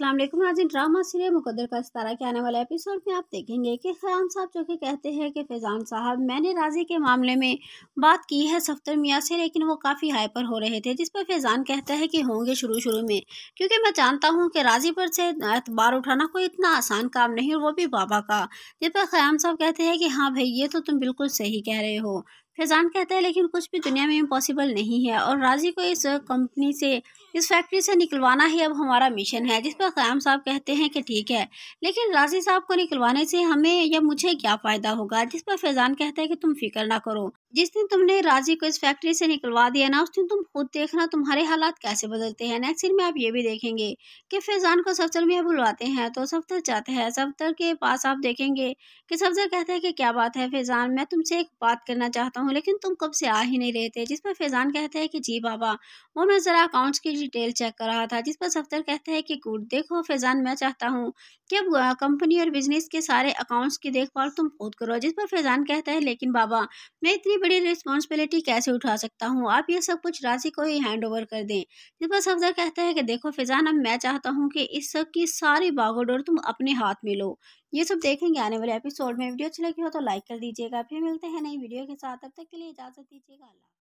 Aslam in drama serial Muqaddar ka Sitara के आने वाले एपिसोड में आप देखेंगे कि खान साहब जो कि कहते हैं कि फैज़ान साहब मैंने राजी के मामले में बात की है सफ्तर मियाँ से लेकिन वो काफ़ी हाइपर हो रहे थे जिस पर फैज़ान कहता है कि होंगे शुरू शुरू में क्योंकि मैं जानता हूँ कि राजी पर से अतबार उठाना कोई इतना आसान काम नहीं और वो भी बाबा का जिस पर ख़याम साहब कहते हैं कि हाँ भाई ये तो तुम बिल्कुल सही कह रहे हो फैज़ान कहता है लेकिन कुछ भी दुनिया में इम्पॉसिबल नहीं है और राजी को इस कंपनी से इस फैक्ट्री से निकलवाना ही अब हमारा मिशन है जिस पर क्याम साहब कहते हैं कि ठीक है लेकिन राजी साहब को निकलवाने से हमें या मुझे क्या फ़ायदा होगा जिस पर फैज़ान कहता है कि तुम फिक्र ना करो जिस दिन तुमने राजी को इस फैक्ट्री से निकलवा दिया ना उस दिन तुम खुद देखना तुम्हारे हालात कैसे बदलते हैं नेक्स्ट सीन में आप ये भी देखेंगे कि फैजान को सफदर में बुलवाते हैं तो सफदर जाते हैं सफदर के पास आप देखेंगे कि सफदर कहते हैं कि क्या बात है फैजान मैं तुमसे एक बात करना चाहता हूँ लेकिन तुम कब से आ ही नहीं रहते जिस पर फैजान कहते है कि जी बाबा वो मैं ज़रा अकाउंट्स की डिटेल चेक कर रहा था जिस पर सफदर कहते है कि गुड देखो फैजान मैं चाहता हूँ कि अब कंपनी और बिजनेस के सारे अकाउंट्स की देखभाल तुम खुद करो जिस पर फैजान कहता है लेकिन बाबा मैं इतनी बड़ी रिस्पॉन्सिबिलिटी कैसे उठा सकता हूँ आप ये सब कुछ राशि को ही हैंड ओवर कर दें जिस पर सफजा कहते है कि देखो फिजान अब मैं चाहता हूँ कि इस सब की सारी बागोडोर तुम अपने हाथ में लो ये सब देखेंगे आने वाले एपिसोड में वीडियो अच्छी लगी हो तो लाइक कर दीजिएगा फिर मिलते हैं नई वीडियो के साथ अब तक के लिए इजाज़त दीजिएगा